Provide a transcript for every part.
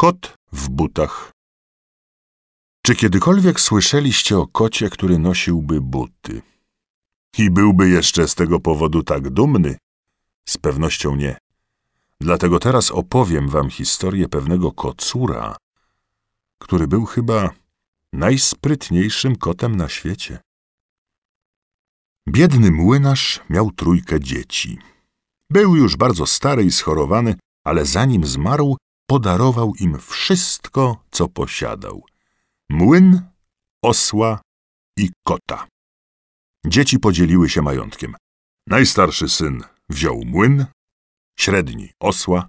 Kot w butach. Czy kiedykolwiek słyszeliście o kocie, który nosiłby buty? I byłby jeszcze z tego powodu tak dumny? Z pewnością nie. Dlatego teraz opowiem wam historię pewnego kocura, który był chyba najsprytniejszym kotem na świecie. Biedny młynarz miał trójkę dzieci. Był już bardzo stary i schorowany, ale zanim zmarł, podarował im wszystko, co posiadał. Młyn, osła i kota. Dzieci podzieliły się majątkiem. Najstarszy syn wziął młyn, średni osła,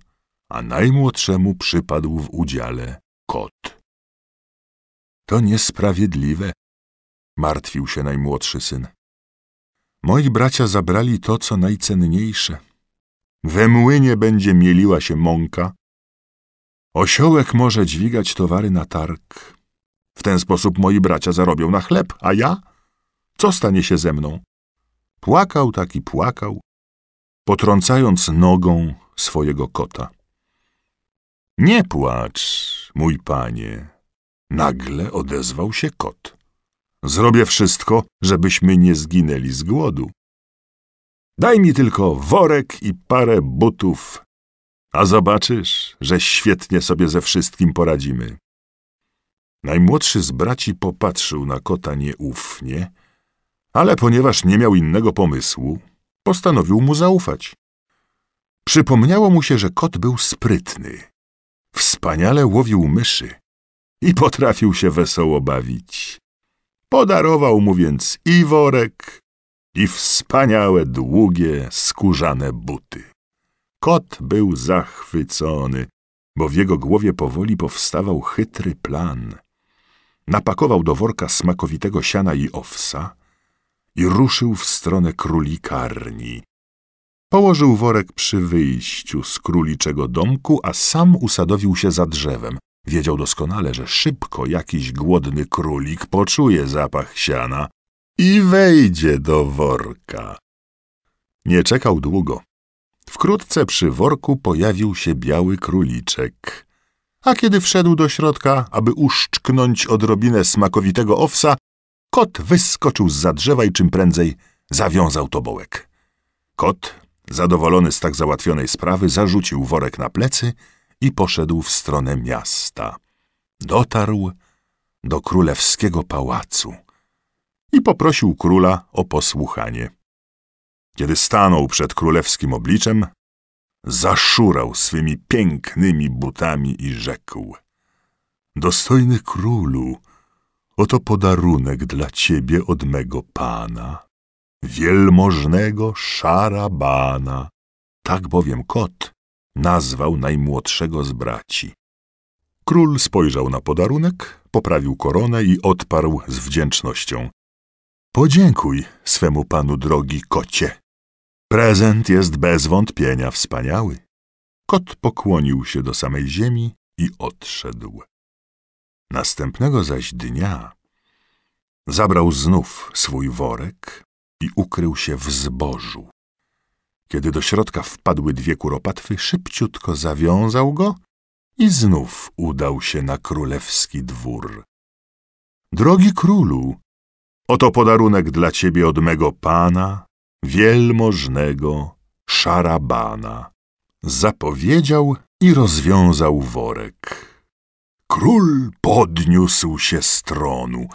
a najmłodszemu przypadł w udziale kot. To niesprawiedliwe, martwił się najmłodszy syn. Moi bracia zabrali to, co najcenniejsze. We młynie będzie mieliła się mąka, Osiołek może dźwigać towary na targ. W ten sposób moi bracia zarobią na chleb, a ja? Co stanie się ze mną? Płakał taki płakał, potrącając nogą swojego kota. Nie płacz, mój panie. Nagle odezwał się kot. Zrobię wszystko, żebyśmy nie zginęli z głodu. Daj mi tylko worek i parę butów a zobaczysz, że świetnie sobie ze wszystkim poradzimy. Najmłodszy z braci popatrzył na kota nieufnie, ale ponieważ nie miał innego pomysłu, postanowił mu zaufać. Przypomniało mu się, że kot był sprytny, wspaniale łowił myszy i potrafił się wesoło bawić. Podarował mu więc i worek, i wspaniałe, długie, skórzane buty. Kot był zachwycony, bo w jego głowie powoli powstawał chytry plan. Napakował do worka smakowitego siana i owsa i ruszył w stronę królikarni. Położył worek przy wyjściu z króliczego domku, a sam usadowił się za drzewem. Wiedział doskonale, że szybko jakiś głodny królik poczuje zapach siana i wejdzie do worka. Nie czekał długo. Wkrótce przy worku pojawił się biały króliczek. A kiedy wszedł do środka, aby uszczknąć odrobinę smakowitego owsa, kot wyskoczył z za drzewa i czym prędzej zawiązał tobołek. Kot, zadowolony z tak załatwionej sprawy, zarzucił worek na plecy i poszedł w stronę miasta. Dotarł do królewskiego pałacu i poprosił króla o posłuchanie. Kiedy stanął przed królewskim obliczem, zaszurał swymi pięknymi butami i rzekł – Dostojny królu, oto podarunek dla ciebie od mego pana, wielmożnego szarabana. Tak bowiem kot nazwał najmłodszego z braci. Król spojrzał na podarunek, poprawił koronę i odparł z wdzięcznością. Podziękuj swemu panu drogi kocie. Prezent jest bez wątpienia wspaniały. Kot pokłonił się do samej ziemi i odszedł. Następnego zaś dnia zabrał znów swój worek i ukrył się w zbożu. Kiedy do środka wpadły dwie kuropatwy, szybciutko zawiązał go i znów udał się na królewski dwór. Drogi królu, oto podarunek dla ciebie od mego pana, wielmożnego szarabana. Zapowiedział i rozwiązał worek. Król podniósł się z tronu.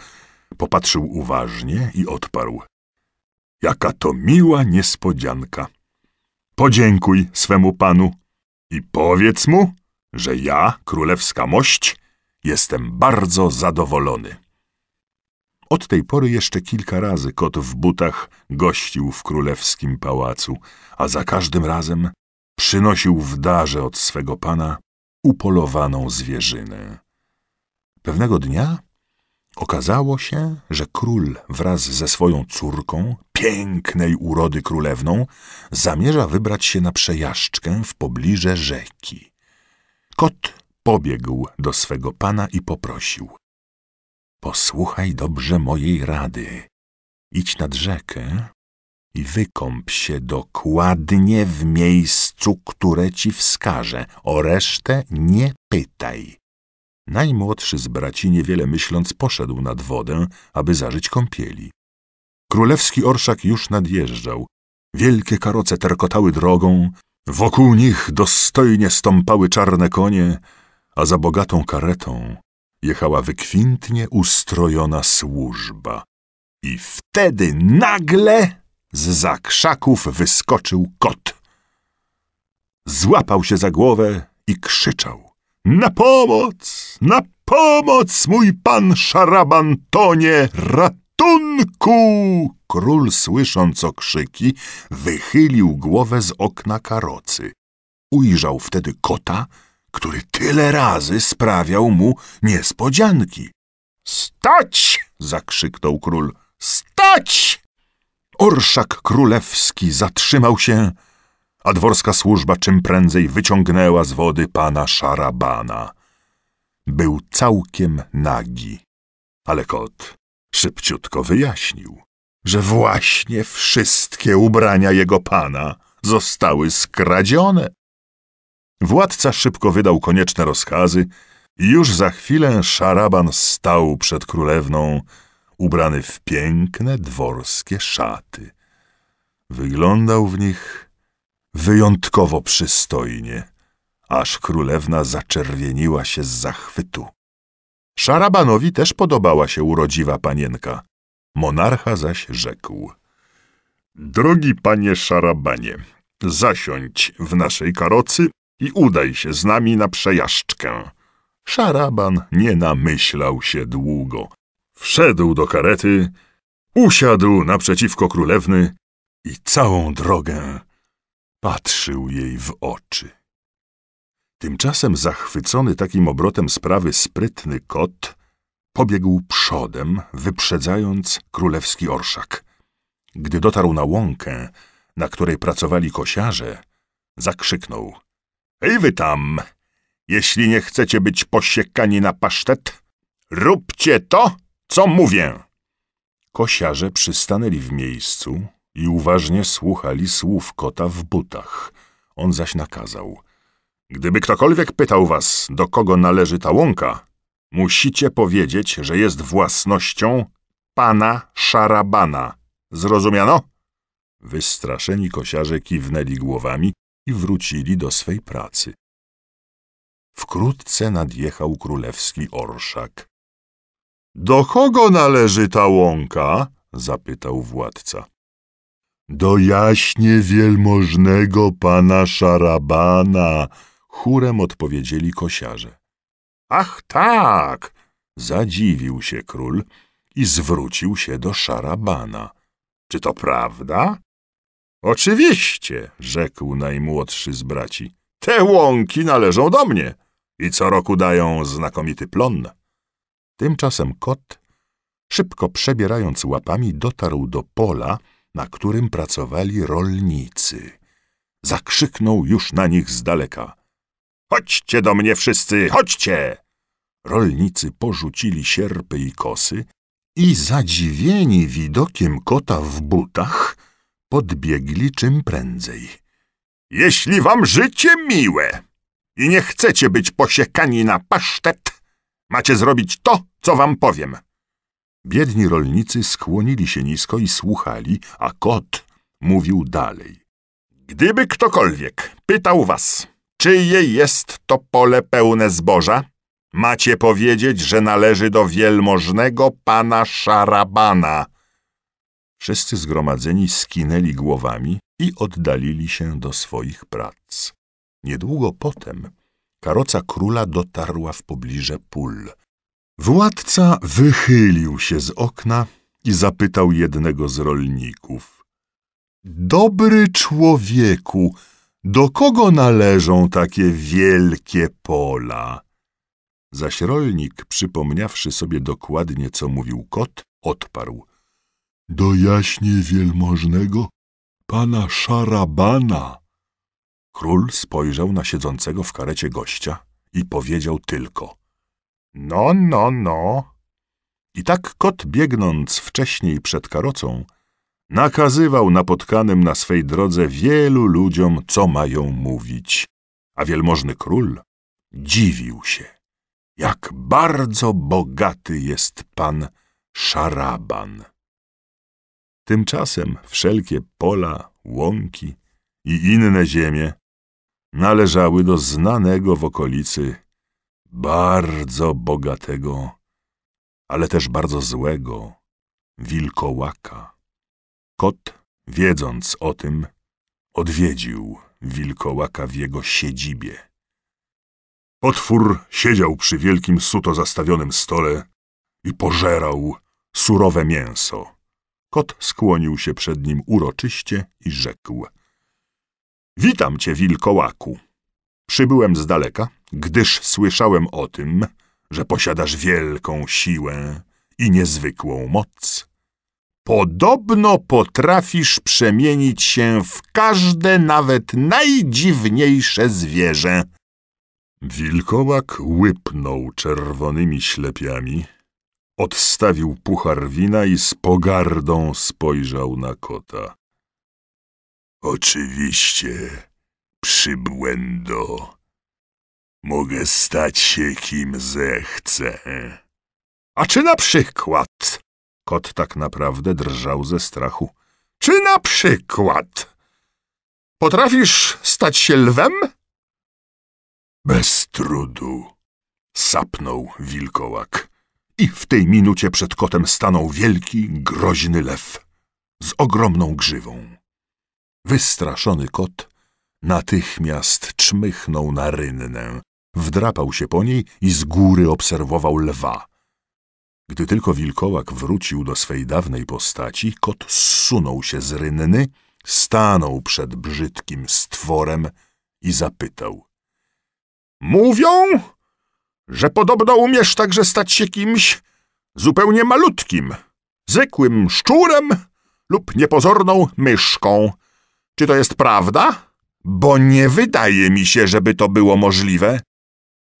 Popatrzył uważnie i odparł. Jaka to miła niespodzianka. Podziękuj swemu panu i powiedz mu, że ja, królewska mość, jestem bardzo zadowolony. Od tej pory jeszcze kilka razy kot w butach gościł w królewskim pałacu, a za każdym razem przynosił w darze od swego pana upolowaną zwierzynę. Pewnego dnia okazało się, że król wraz ze swoją córką, pięknej urody królewną, zamierza wybrać się na przejażdżkę w pobliże rzeki. Kot pobiegł do swego pana i poprosił. Posłuchaj dobrze mojej rady. Idź nad rzekę i wykąp się dokładnie w miejscu, które ci wskażę. O resztę nie pytaj. Najmłodszy z braci, niewiele myśląc, poszedł nad wodę, aby zażyć kąpieli. Królewski orszak już nadjeżdżał. Wielkie karoce terkotały drogą, wokół nich dostojnie stąpały czarne konie, a za bogatą karetą jechała wykwintnie ustrojona służba. I wtedy nagle z za krzaków wyskoczył kot. Złapał się za głowę i krzyczał. Na pomoc! Na pomoc, mój pan szarabantonie! Ratunku! Król, słysząc okrzyki, wychylił głowę z okna karocy. Ujrzał wtedy kota, który tyle razy sprawiał mu niespodzianki. Stać! zakrzyknął król. Stać! Orszak królewski zatrzymał się, a dworska służba czym prędzej wyciągnęła z wody pana szarabana. Był całkiem nagi, ale kot szybciutko wyjaśnił, że właśnie wszystkie ubrania jego pana zostały skradzione. Władca szybko wydał konieczne rozkazy i już za chwilę szaraban stał przed królewną, ubrany w piękne dworskie szaty. Wyglądał w nich wyjątkowo przystojnie, aż królewna zaczerwieniła się z zachwytu. Szarabanowi też podobała się urodziwa panienka. Monarcha zaś rzekł. Drogi panie Szarabanie, zasiądź w naszej karocy i udaj się z nami na przejażdżkę. Szaraban nie namyślał się długo. Wszedł do karety, usiadł naprzeciwko królewny i całą drogę patrzył jej w oczy. Tymczasem zachwycony takim obrotem sprawy sprytny kot pobiegł przodem, wyprzedzając królewski orszak. Gdy dotarł na łąkę, na której pracowali kosiarze, zakrzyknął – Ej wy tam, jeśli nie chcecie być posiekani na pasztet, róbcie to, co mówię. Kosiarze przystanęli w miejscu i uważnie słuchali słów kota w butach. On zaś nakazał. Gdyby ktokolwiek pytał was, do kogo należy ta łąka, musicie powiedzieć, że jest własnością pana Szarabana. Zrozumiano? Wystraszeni kosiarze kiwnęli głowami i wrócili do swej pracy. Wkrótce nadjechał królewski orszak. Do kogo należy ta łąka? zapytał władca. Do jaśnie wielmożnego pana szarabana, chórem odpowiedzieli kosiarze. Ach tak! zadziwił się król i zwrócił się do szarabana. Czy to prawda? Oczywiście, rzekł najmłodszy z braci. Te łąki należą do mnie i co roku dają znakomity plon. Tymczasem kot, szybko przebierając łapami, dotarł do pola, na którym pracowali rolnicy. Zakrzyknął już na nich z daleka. Chodźcie do mnie wszyscy, chodźcie! Rolnicy porzucili sierpy i kosy i zadziwieni widokiem kota w butach – podbiegli czym prędzej. Jeśli wam życie miłe i nie chcecie być posiekani na pasztet, macie zrobić to, co wam powiem. Biedni rolnicy skłonili się nisko i słuchali, a kot mówił dalej. Gdyby ktokolwiek pytał was, czyje jest to pole pełne zboża, macie powiedzieć, że należy do wielmożnego pana Szarabana, wszyscy zgromadzeni skinęli głowami i oddalili się do swoich prac. Niedługo potem karoca króla dotarła w pobliże pól. Władca wychylił się z okna i zapytał jednego z rolników. Dobry człowieku, do kogo należą takie wielkie pola? Zaś rolnik, przypomniawszy sobie dokładnie, co mówił kot, odparł do jaśnie wielmożnego pana Szarabana. Król spojrzał na siedzącego w karecie gościa i powiedział tylko — No, no, no. I tak kot, biegnąc wcześniej przed karocą, nakazywał napotkanym na swej drodze wielu ludziom, co mają mówić. A wielmożny król dziwił się, jak bardzo bogaty jest pan Szaraban. Tymczasem wszelkie pola, łąki i inne ziemie należały do znanego w okolicy bardzo bogatego, ale też bardzo złego wilkołaka. Kot, wiedząc o tym, odwiedził wilkołaka w jego siedzibie. Potwór siedział przy wielkim suto zastawionym stole i pożerał surowe mięso. Kot skłonił się przed nim uroczyście i rzekł. Witam cię, wilkołaku. Przybyłem z daleka, gdyż słyszałem o tym, że posiadasz wielką siłę i niezwykłą moc. Podobno potrafisz przemienić się w każde, nawet najdziwniejsze zwierzę. Wilkołak łypnął czerwonymi ślepiami Odstawił puchar wina i z pogardą spojrzał na kota. Oczywiście, przybłędo. Mogę stać się kim zechcę. A czy na przykład? Kot tak naprawdę drżał ze strachu. Czy na przykład? Potrafisz stać się lwem? Bez trudu, sapnął wilkołak. I w tej minucie przed kotem stanął wielki, groźny lew z ogromną grzywą. Wystraszony kot natychmiast czmychnął na rynnę, wdrapał się po niej i z góry obserwował lwa. Gdy tylko wilkołak wrócił do swej dawnej postaci, kot zsunął się z rynny, stanął przed brzydkim stworem i zapytał. Mówią, że podobno umiesz także stać się kimś zupełnie malutkim, zwykłym szczurem lub niepozorną myszką. Czy to jest prawda? Bo nie wydaje mi się, żeby to było możliwe.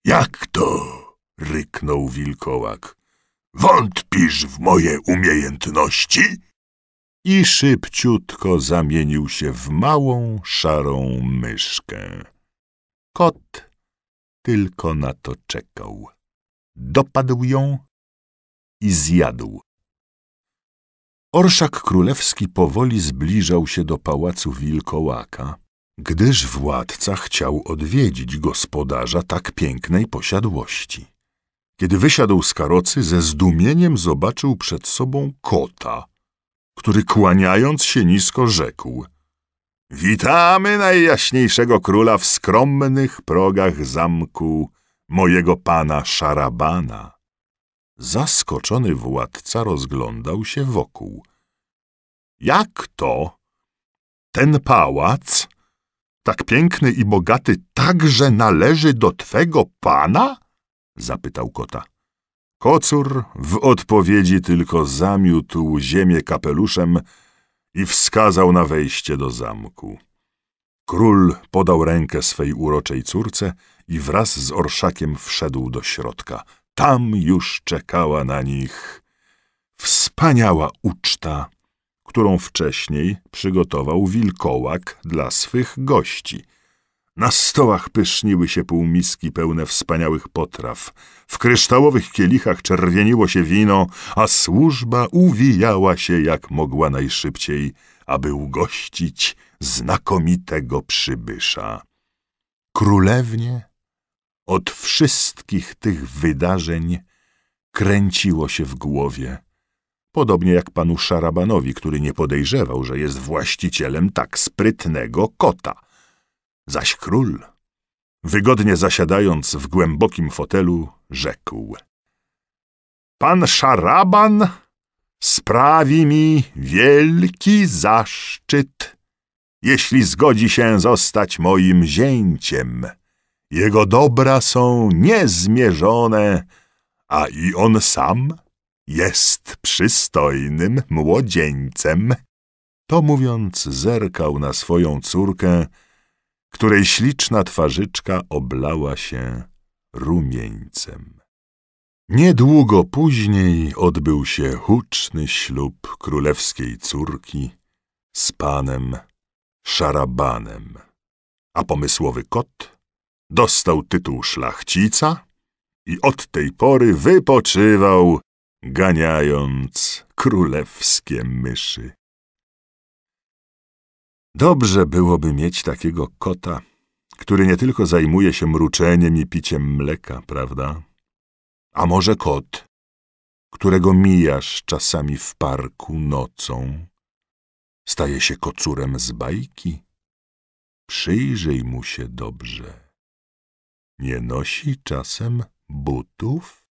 Jak to? ryknął wilkołak. Wątpisz w moje umiejętności? I szybciutko zamienił się w małą, szarą myszkę. Kot tylko na to czekał. Dopadł ją i zjadł. Orszak królewski powoli zbliżał się do pałacu wilkołaka, gdyż władca chciał odwiedzić gospodarza tak pięknej posiadłości. Kiedy wysiadł z karocy, ze zdumieniem zobaczył przed sobą kota, który kłaniając się nisko rzekł Witamy najjaśniejszego króla w skromnych progach zamku mojego pana Szarabana. Zaskoczony władca rozglądał się wokół. Jak to? Ten pałac, tak piękny i bogaty, także należy do twego pana? Zapytał kota. Kocur w odpowiedzi tylko zamiótł ziemię kapeluszem, i wskazał na wejście do zamku. Król podał rękę swej uroczej córce i wraz z orszakiem wszedł do środka. Tam już czekała na nich wspaniała uczta, którą wcześniej przygotował wilkołak dla swych gości – na stołach pyszniły się półmiski pełne wspaniałych potraw. W kryształowych kielichach czerwieniło się wino, a służba uwijała się jak mogła najszybciej, aby ugościć znakomitego przybysza. Królewnie od wszystkich tych wydarzeń kręciło się w głowie, podobnie jak panu Szarabanowi, który nie podejrzewał, że jest właścicielem tak sprytnego kota – Zaś król, wygodnie zasiadając w głębokim fotelu, rzekł Pan Szaraban sprawi mi wielki zaszczyt, jeśli zgodzi się zostać moim zięciem. Jego dobra są niezmierzone, a i on sam jest przystojnym młodzieńcem. To mówiąc, zerkał na swoją córkę, której śliczna twarzyczka oblała się rumieńcem. Niedługo później odbył się huczny ślub królewskiej córki z panem Szarabanem, a pomysłowy kot dostał tytuł szlachcica i od tej pory wypoczywał, ganiając królewskie myszy. Dobrze byłoby mieć takiego kota, który nie tylko zajmuje się mruczeniem i piciem mleka, prawda? A może kot, którego mijasz czasami w parku nocą, staje się kocurem z bajki? Przyjrzyj mu się dobrze. Nie nosi czasem butów?